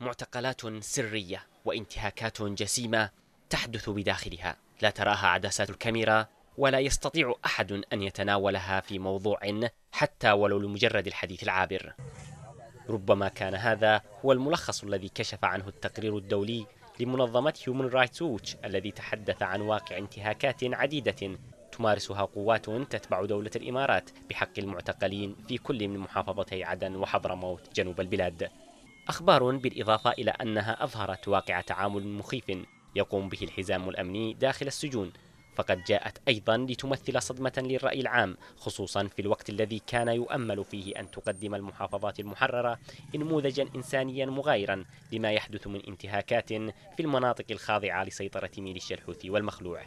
معتقلات سرية وانتهاكات جسيمة تحدث بداخلها لا تراها عدسات الكاميرا ولا يستطيع أحد أن يتناولها في موضوع حتى ولو لمجرد الحديث العابر ربما كان هذا هو الملخص الذي كشف عنه التقرير الدولي لمنظمة هيومن رايتس ووتش الذي تحدث عن واقع انتهاكات عديدة تمارسها قوات تتبع دولة الإمارات بحق المعتقلين في كل من محافظتي عدن وحضرموت جنوب البلاد أخبار بالإضافة إلى أنها أظهرت واقع تعامل مخيف يقوم به الحزام الأمني داخل السجون فقد جاءت أيضا لتمثل صدمة للرأي العام خصوصا في الوقت الذي كان يؤمل فيه أن تقدم المحافظات المحررة نموذجا إنسانيا مغايرا لما يحدث من انتهاكات في المناطق الخاضعة لسيطرة ميليشيا الحوثي والمخلوع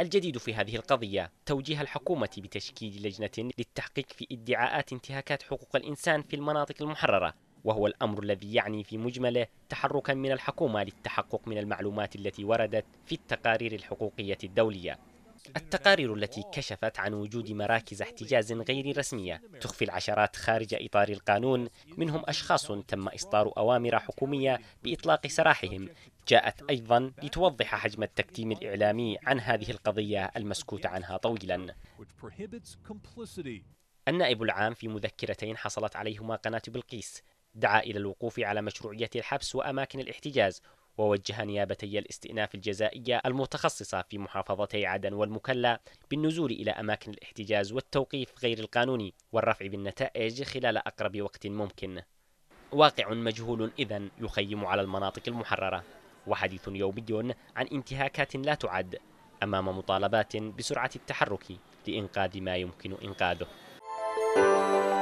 الجديد في هذه القضية توجيه الحكومة بتشكيل لجنة للتحقيق في ادعاءات انتهاكات حقوق الإنسان في المناطق المحررة وهو الأمر الذي يعني في مجمله تحركا من الحكومة للتحقق من المعلومات التي وردت في التقارير الحقوقية الدولية التقارير التي كشفت عن وجود مراكز احتجاز غير رسمية تخفي العشرات خارج إطار القانون منهم أشخاص تم إصدار أوامر حكومية بإطلاق سراحهم جاءت أيضا لتوضح حجم التكتيم الإعلامي عن هذه القضية المسكوت عنها طويلا النائب العام في مذكرتين حصلت عليهما قناة بلقيس دعا إلى الوقوف على مشروعية الحبس وأماكن الاحتجاز ووجه نيابتي الاستئناف الجزائية المتخصصة في محافظتي عدن والمكلا بالنزول إلى أماكن الاحتجاز والتوقيف غير القانوني والرفع بالنتائج خلال أقرب وقت ممكن واقع مجهول إذا يخيم على المناطق المحررة وحديث يومي عن انتهاكات لا تعد أمام مطالبات بسرعة التحرك لإنقاذ ما يمكن إنقاذه